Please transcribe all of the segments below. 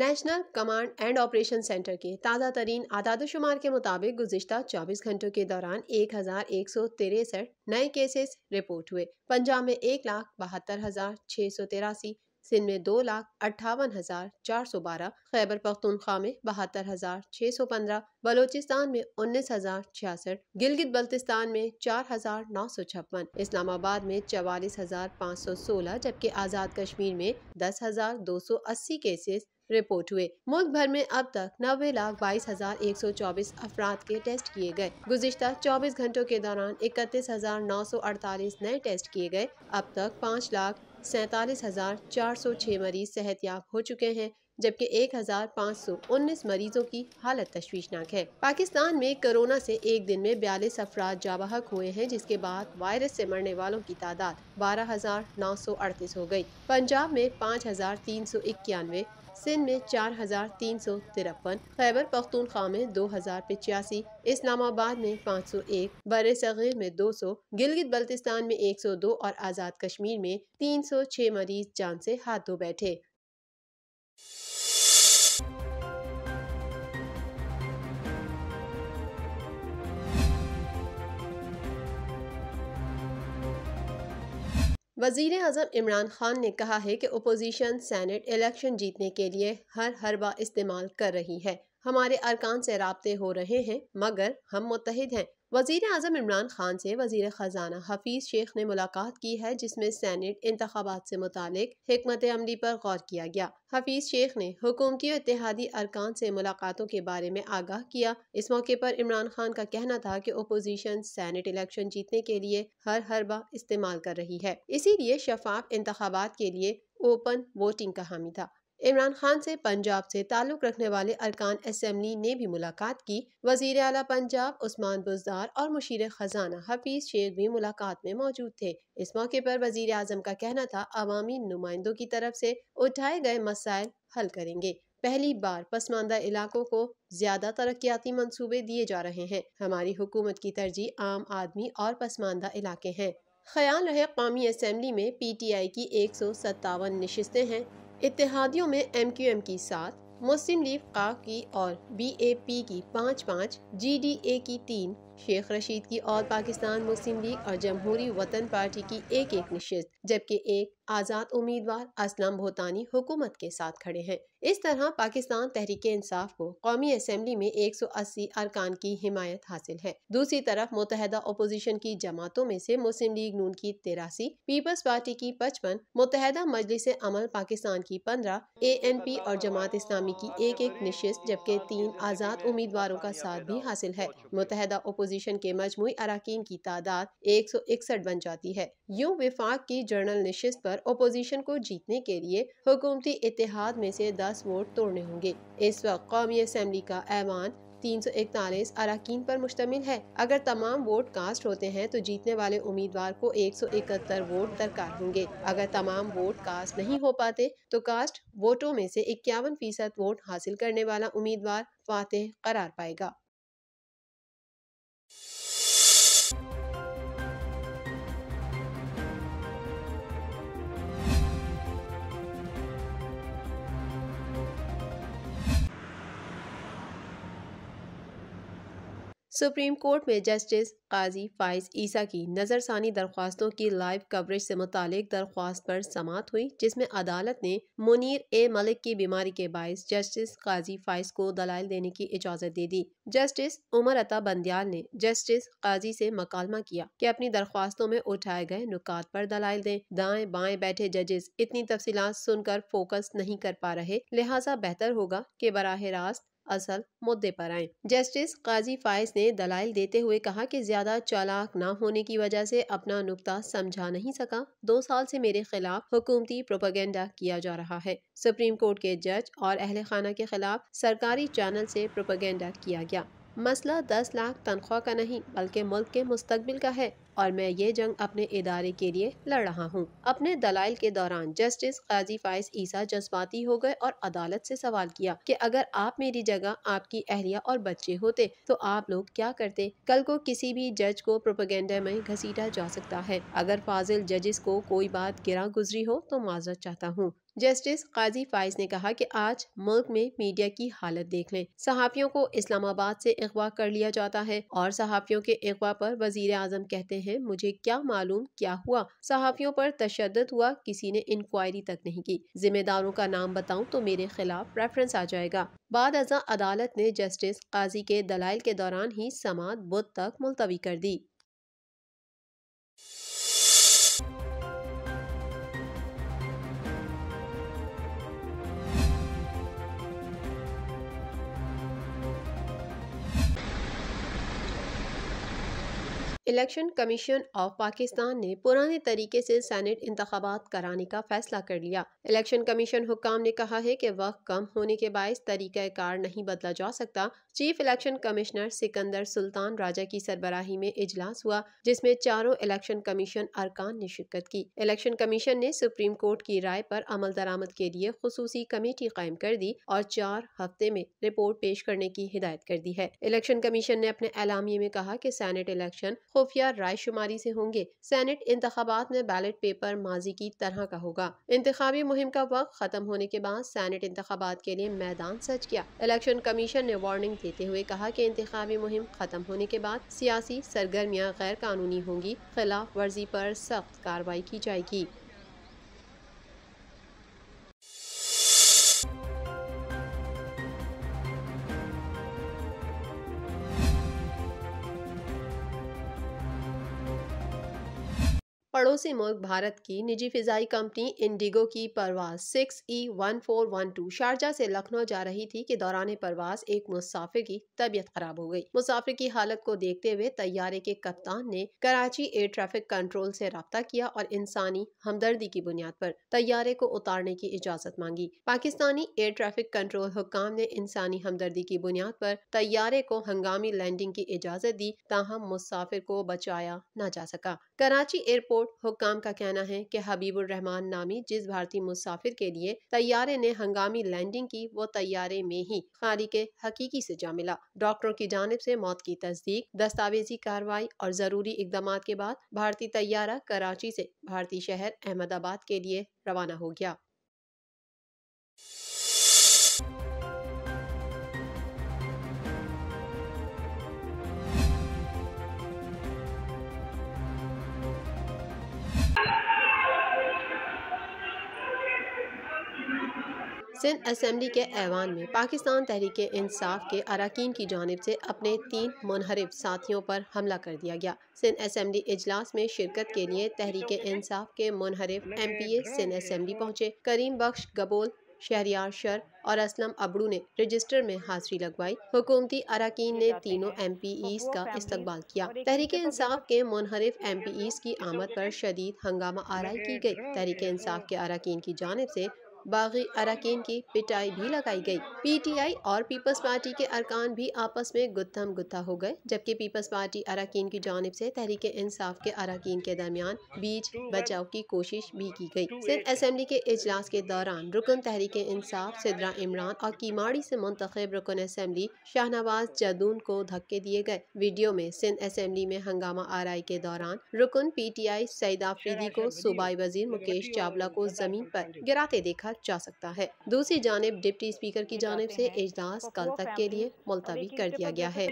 National command and operation centre के ताज़ा तरीन आदादोशुमार के मुताबिक गुजशत 24 घंटों के दौरान एक हज़ार एक सौ तिरसठ नए केसेस रिपोर्ट हुए पंजाब में एक लाख बहत्तर हज़ार छः सौ तिरासी सिंध में दो लाख अट्ठावन हजार चार सौ बारह खैबर पख्तूनख्वा में बहत्तर हजार छः सौ पंद्रह बलोचिस्तान में उन्नीस हजार छियासठ गिलगित बल्तिस्तान में चार हजार नौ सौ छप्पन इस्लामाबाद में चवालीस हजार पाँच सौ सोलह जबकि आज़ाद कश्मीर में दस हजार दो सौ अस्सी केसेस रिपोर्ट हुए मुल्क भर में अब तक नब्बे लाख बाईस हजार एक सौ चौबीस अफराद के टेस्ट किए गए गुजशत चौबीस घंटों के दौरान इकतीस हजार नौ सौ अड़तालीस नए टेस्ट किए गए अब तक पाँच लाख सैंतालीस हज़ार चार सौ छः मरीज़ सेहत याब हो चुके हैं जबकि एक हजार पाँच सौ उन्नीस मरीजों की हालत तशवीशनाक है पाकिस्तान में कोरोना से एक दिन में बयालीस अफराद जाबहक हुए हैं जिसके बाद वायरस से मरने वालों की तादाद बारह हजार नौ सौ अड़तीस हो गई। पंजाब में पाँच हजार तीन सौ इक्यानवे सिंध में चार हज़ार तीन सौ तिरपन खैबर पख्तूनख्वा में दो हज़ार पिचासी इस्लामाबाद में पाँच सौ एक बर सग़ीर में दो सौ गिलगित बल्तिस्तान में एक सौ दो और आज़ाद कश्मीर में तीन सौ छः मरीज जान से हाथ धो बैठे वजीर अजम इमरान खान ने कहा है कि अपोजिशन सैनट इलेक्शन जीतने के लिए हर हरबा इस्तेमाल कर रही है हमारे अरकान से रबते हो रहे हैं मगर हम मुतहद हैं वजीर अजम इमरान खान से वजीर ख़जाना हफीज़ शेख ने मुलाकात की है जिसमें सैनेट इंतबात से मुतक हमत अमली पर गौर किया गया हफीज़ शेख ने हुकूमती और इतिहादी अरकान से मुलाकातों के बारे में आगाह किया इस मौके पर इमरान खान का कहना था कि अपोजिशन सैनेट इलेक्शन जीतने के लिए हर हरबा इस्तेमाल कर रही है इसीलिए शफाफ इंतबात के लिए ओपन वोटिंग का हामी था इमरान खान से पंजाब से ताल्लुक़ रखने वाले अरकान असम्बली ने भी मुलाकात की वजीर अला पंजाब उस्मान बुजदार और मुशीर खजाना हफीज शेख भी मुलाकात में मौजूद थे इस मौके पर वजीर अजम का कहना था अवामी नुमाइंदों की तरफ से उठाए गए मसाइल हल करेंगे पहली बार पसमानदा इलाकों को ज्यादा तरक्याती मंसूबे दिए जा रहे हैं हमारी हुकूमत की तरजीह आम आदमी और पसमानदा इलाके हैं ख्याल रहे कौमी असम्बली में पी टी आई की एक सौ सत्तावन नशस्तें हैं इतिहादियों में एम क्यू एम की सात मुस्लिम लीग का की और बी ए पी की पाँच पाँच जी डी ए की तीन शेख रशीद की और पाकिस्तान मुस्लिम लीग और जमहूरी वतन पार्टी की एक एक नशस्त जबकि एक आज़ाद उम्मीदवार असलम भोतानी हुकूमत के साथ खड़े हैं इस तरह पाकिस्तान तहरीक इंसाफ को कौमी असम्बली में 180 अरकान की हिमायत हासिल है दूसरी तरफ मुतहदा अपोजिशन की जमातों में से मुस्लिम लीग नून की तिरासी पीपल्स पार्टी की पचपन मुतहदा मजलिस अमल पाकिस्तान की पंद्रह ए एन पी और जमात इस्लामी की एक एक नशस्त जबकि तीन आज़ाद उम्मीदवारों का साथ भी हासिल है मुतहदा अपोजिशन अपोजिशन के मजमू अरकान की तादाद एक सौ इकसठ बन जाती है यूँ विफाक की जर्नल नशस्त पर अपोजिशन को जीतने के लिए हुकूमती इतिहाद में से दस वोट तोड़ने होंगे इस वक्त कौमी असम्बली का ऐवान तीन सौ इकतालीस अरकान पर मुश्तमिल है अगर तमाम वोट कास्ट होते हैं तो जीतने वाले उम्मीदवार को एक सौ इकहत्तर वोट दरकार होंगे अगर तमाम वोट कास्ट नहीं हो पाते तो कास्ट वोटों में से इक्यावन फीसद वोट हासिल करने वाला उम्मीदवार फातेह करार पाएगा you सुप्रीम कोर्ट में जस्टिस काजी फाइज ईसा की नज़रसानी दरख्वास्तों की लाइव कवरेज से मुतालिक दरख्वास्त पर समात हुई जिसमें अदालत ने मुनीर ए मलिक की बीमारी के बायस जस्टिस काजी फाइज को दलाइल देने की इजाज़त दे दी जस्टिस उमर अता बंदियाल ने जस्टिस काजी से मकालमा किया कि अपनी दरख्वास्तों में उठाए गए नुकात पर दलाइल दें दाएं बाएं बैठे जजेस इतनी तफसीलात सुनकर फोकस नहीं कर पा रहे लिहाजा बेहतर होगा कि बराह रास्त असल मुद्दे पर आए जस्टिस काजी फायज ने दलाइल देते हुए कहा कि ज्यादा चालाक न होने की वजह से अपना नुकता समझा नहीं सका दो साल से मेरे खिलाफ हुकूमती प्रोपागेंडा किया जा रहा है सुप्रीम कोर्ट के जज और अहल खाना के खिलाफ सरकारी चैनल से प्रोपागेंडा किया गया मसला दस लाख तनख्वाह का नहीं बल्कि मुल्क के मुस्तबिल का है और मैं ये जंग अपने इदारे के लिए लड़ रहा हूँ अपने दलाइल के दौरान जस्टिस काजी फायज ईसा जज्बाती हो गए और अदालत से सवाल किया कि अगर आप मेरी जगह आपकी अहलिया और बच्चे होते तो आप लोग क्या करते कल को किसी भी जज को प्रोपोगेंडा में घसीटा जा सकता है अगर फाजिल जजिस को कोई बात गिरा गुजरी हो तो माजरत चाहता हूँ जस्टिस काजी फाइज ने कहा कि आज मुल्क में मीडिया की हालत देख लें सहाफियों को इस्लामाबाद से अगवा कर लिया जाता है और सहाफियों के अगवा पर वजीर आजम कहते हैं मुझे क्या मालूम क्या हुआ सहाफियों पर तशद हुआ किसी ने इंक्वायरी तक नहीं की जिम्मेदारों का नाम बताऊँ तो मेरे खिलाफ रेफरेंस आ जाएगा बाद अजा अदालत ने जस्टिस काजी के दलाइल के दौरान ही समात बुद्ध तक मुलतवी कर दी इलेक्शन कमीशन ऑफ पाकिस्तान ने पुराने तरीके से सैनेट इंतबात कराने का फैसला कर लिया इलेक्शन कमीशन हुकाम ने कहा है कि वक्त कम होने के बायस तरीका कार नहीं बदला जा सकता chief election commissioner Sikandar Sultan Raja की सरबराही में इजलास हुआ जिसमें चारों इलेक्शन कमीशन अरकान ने शिरकत की इलेक्शन कमीशन ने सुप्रीम कोर्ट की राय पर अमल दरामद के लिए खसूसी कमेटी कायम कर दी और चार हफ्ते में रिपोर्ट पेश करने की हिदायत कर दी है इलेक्शन कमीशन ने अपने एलामी में कहा की सैनेट इलेक्शन खुफिया रायशुमारी से होंगे सैनेट इंतबात में बैलेट पेपर माजी की तरह का होगा इंतबी मुहिम का वक्त खत्म होने के बाद सैनेट इंतबात के लिए मैदान सज किया इलेक्शन कमीशन ने वार्निंग देते हुए कहा की इंतबी मुहिम खत्म होने के बाद सियासी सरगर्मियाँ गैर कानूनी होंगी खिलाफ वर्जी आरोप सख्त कार्रवाई की जाएगी पड़ोसी मुल्क भारत की निजी फिजाई कंपनी इंडिगो की परवाज six E one four one two Sharjah से लखनऊ जा रही थी कि दौरान परवाज एक मुसाफिर की तबीयत खराब हो गई मुसाफिर की हालत को देखते हुए तैयारे के कप्तान ने कराची एयर ट्रैफिक कंट्रोल से रबता किया और इंसानी हमदर्दी की बुनियाद पर तैयारे को उतारने की इजाज़त मांगी पाकिस्तानी एयर ट्रैफिक कंट्रोल हुकाम ने इंसानी हमदर्दी की बुनियाद पर तैयारे को हंगामी लैंडिंग की इजाज़त दी ताहम मुसाफिर को बचाया न जा सका कराची एयरपोर्ट रिपोर्ट हुक्काम का कहना है कि हबीबुर रहमान नामी जिस भारतीय मुसाफिर के लिए तैयारे ने हंगामी लैंडिंग की वो तैयारे में ही खारी के हकीकी से जा मिला डॉक्टरों की जानब ऐसी मौत की तस्दीक दस्तावेजी कार्रवाई और जरूरी इकदाम के बाद भारतीय तैयारा कराची ऐसी भारतीय शहर अहमदाबाद के लिए रवाना हो गया सिंध असम्बली के ऐवान में पाकिस्तान तहरीक इंसाफ के अरकान की जानब से अपने तीन मुनहरफ साथियों पर हमला कर दिया गया सिंध असम्बली इजलास में शिरकत के लिए तहरीक इंसाफ के मुनहरफ M P A Sindh assembly पहुँचे करीम बख्श गबोल शहरियार शर और असलम अबड़ू ने रजिस्टर में हाजिरी लगवाई हुकूमती अरकान ने तीनों एम पी ईस का इस्तेबाल किया तहरीक इंसाफ के मुनहरफ एम पी ईस की आमद पर शदीद हंगामा आरई की गई तहरीक इंसाफ के अरकान की जानब से बागी अरकान की पिटाई भी लगाई गई पीटीआई और पीपल्स पार्टी के अरकान भी आपस में गुत्थम गुत्था हो गए जबकि पीपल्स पार्टी अरकान की जानब ऐसी तहरीक इंसाफ के अरकान के दरमियान बीच बचाव की कोशिश भी की गयी सिंध असम्बली के अजलास के दौरान रुकन तहरीक इंसाफ सिद्रा इमरान और कीमाड़ी ऐसी मुंतब रुकन असम्बली शाहनवाज जदून को धक्के दिए गए वीडियो में सिंध असम्बली में हंगामा आरई के दौरान रुकन पी आई सईद आफरीदी को सूबाई वजीर मुकेश चावला को जमीन आरोप गिराते देखा तक जा सकता है दूसरी जानब डिप्टी स्पीकर की जानब से इजलास कल तक के लिए मुलतवी कर दिया गया है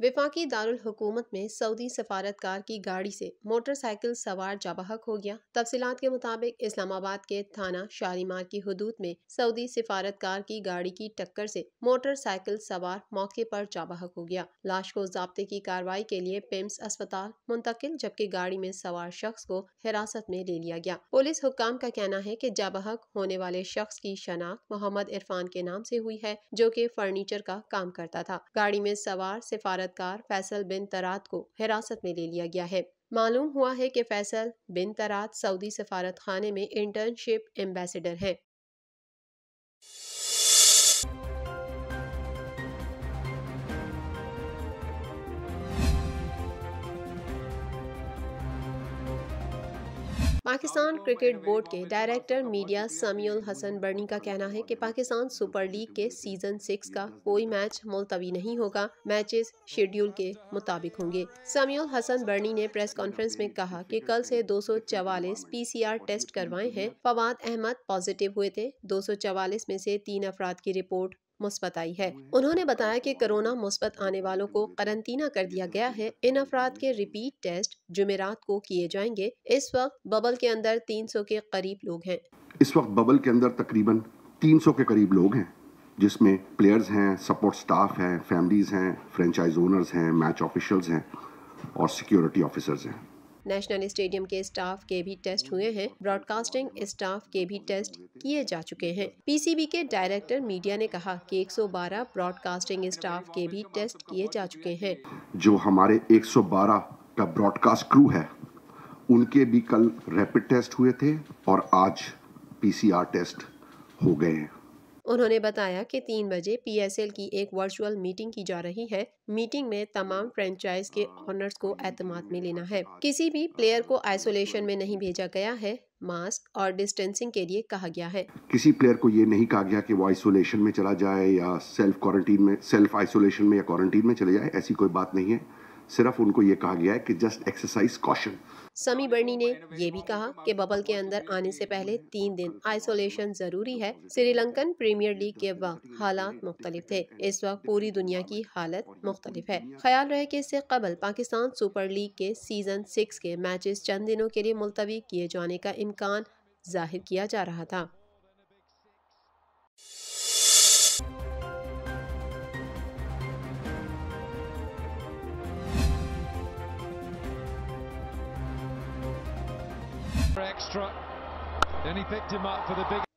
विफाकी दारकूमत में सऊदी सफारतकार की गाड़ी से मोटरसाइकिल सवार जाबहक हो गया तफसीत के मुताबिक इस्लामाबाद के थाना शालीमार की हदूद में सऊदी सफारतकार की गाड़ी की टक्कर से मोटरसाइकिल सवार मौके पर जाबहक हो गया लाश को जब्ते की कार्रवाई के लिए पेम्स अस्पताल मुंतकिल जबकि गाड़ी में सवार शख्स को हिरासत में ले लिया गया पुलिस हुक्म का कहना है की जाबहक होने वाले शख्स की शनाख्त मोहम्मद इरफान के नाम ऐसी हुई है जो की फर्नीचर का काम करता था गाड़ी में सवार सिफारत मददगार फैसल बिन तरात को हिरासत में ले लिया गया है मालूम हुआ है कि फैसल बिन तरात सऊदी सफारत खाने में इंटर्नशिप एम्बेसडर हैं पाकिस्तान क्रिकेट बोर्ड के डायरेक्टर मीडिया समीउल हसन बर्नी का कहना है कि पाकिस्तान सुपर लीग के सीजन सिक्स का कोई मैच मुलतवी नहीं होगा मैचेस शेड्यूल के मुताबिक होंगे समीउल हसन बर्नी ने प्रेस कॉन्फ्रेंस में कहा कि कल से 244 पीसीआर टेस्ट करवाए हैं फवाद अहमद पॉजिटिव हुए थे 244 में से तीन अफराद की रिपोर्ट मुस्बत आई है उन्होंने बताया कि कोरोना मुस्बत आने वालों को करंतना कर दिया गया है इन अफराद के रिपीट टेस्ट जुमेरात को किए जाएंगे इस वक्त बबल के अंदर तीन सौ के करीब लोग हैं इस वक्त बबल के अंदर तकरीबन तीन सौ के करीब लोग हैं जिसमें प्लेयर्स हैं सपोर्ट स्टाफ हैं फैमिलीज़ हैं फ्रेंचाइज ओनर्स हैं मैच ऑफिशल्स हैं और सिक्योरिटी ऑफिसर्स हैं नेशनल स्टेडियम के स्टाफ के भी टेस्ट हुए हैं ब्रॉडकास्टिंग स्टाफ के भी टेस्ट किए जा चुके हैं पीसीबी के डायरेक्टर मीडिया ने कहा कि 112 ब्रॉडकास्टिंग स्टाफ के भी टेस्ट किए जा चुके हैं जो हमारे 112 का ब्रॉडकास्ट क्रू है उनके भी कल रैपिड टेस्ट हुए थे और आज पीसीआर टेस्ट हो गए हैं उन्होंने बताया कि तीन बजे पीएसएल की एक वर्चुअल मीटिंग की जा रही है मीटिंग में तमाम फ्रेंचाइज के ऑनर्स को एतमाद में लेना है किसी भी प्लेयर को आइसोलेशन में नहीं भेजा गया है मास्क और डिस्टेंसिंग के लिए कहा गया है किसी प्लेयर को ये नहीं कहा गया कि वो आइसोलेशन में चला जाए या सेल्फ क्वारंटीन में सेल्फ आइसोलेशन में या क्वारंटीन में चले जाए ऐसी कोई बात नहीं है सिर्फ उनको ये कहा गया है कि जस्ट एक्सरसाइज कॉशन समी बर्नी ने यह भी कहा कि बबल के अंदर आने से पहले तीन दिन आइसोलेशन जरूरी है श्रीलंकन प्रीमियर लीग के वक्त हालात मुख्तलिफ थे इस वक्त पूरी दुनिया की हालत मुख्तलिफ है ख्याल रहे की इससे कबल पाकिस्तान सुपर लीग के सीजन सिक्स के मैचेस चंद दिनों के लिए मुलतवी किए जाने का इम्कान जाहिर किया जा रहा था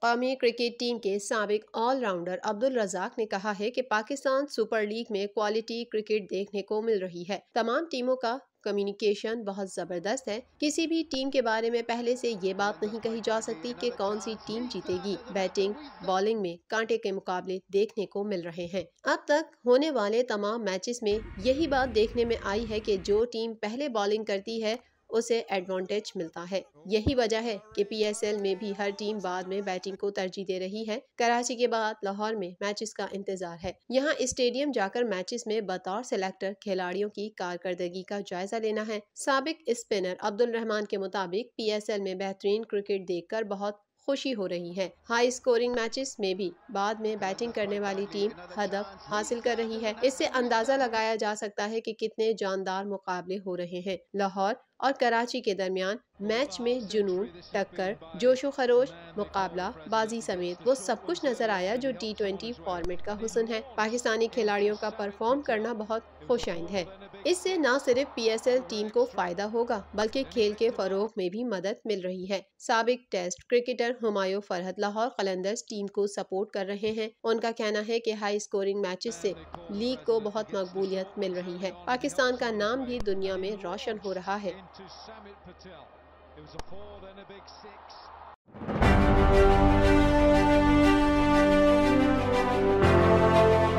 कौमी क्रिकेट टीम के सबक ऑलराउंडर अब्दुल रजाक ने कहा है कि पाकिस्तान सुपर लीग में क्वालिटी क्रिकेट देखने को मिल रही है तमाम टीमों का कम्युनिकेशन बहुत ज़बरदस्त है किसी भी टीम के बारे में पहले से ये बात नहीं कही जा सकती कि कौन सी टीम जीतेगी बैटिंग बॉलिंग में कांटे के मुकाबले देखने को मिल रहे हैं अब तक होने वाले तमाम मैचेस में यही बात देखने में आई है कि जो टीम पहले बॉलिंग करती है उसे एडवांटेज मिलता है यही वजह है कि पीएसएल में भी हर टीम बाद में बैटिंग को तरजीह दे रही है कराची के बाद लाहौर में मैचेस का इंतजार है यहाँ स्टेडियम जाकर मैचेस में बतौर सेलेक्टर खिलाड़ियों की कारकर्दगी का जायजा लेना है सबक स्पिनर अब्दुल रहमान के मुताबिक पी में बेहतरीन क्रिकेट देख बहुत खुशी हो रही है हाई स्कोरिंग मैचेस में भी बाद में बैटिंग करने वाली टीम हदफ हासिल कर रही है इससे अंदाजा लगाया जा सकता है कि कितने जानदार मुकाबले हो रहे हैं लाहौर और कराची के दरमियान मैच में जुनून टक्कर जोशो खरोश मुकाबला बाजी समेत वो सब कुछ नजर आया जो टी ट्वेंटी फॉर्मेट का हुसन है पाकिस्तानी खिलाड़ियों का परफॉर्म करना बहुत खुश आइंद है इससे न सिर्फ पीएसएल टीम को फायदा होगा बल्कि खेल के फरोग में भी मदद मिल रही है सबक test cricketer Humayun Farhat Lahore Qalandars team को सपोर्ट कर रहे हैं उनका कहना है कि हाई स्कोरिंग मैचेस से लीग को बहुत मकबूलियत मिल रही है पाकिस्तान का नाम भी दुनिया में रोशन हो रहा है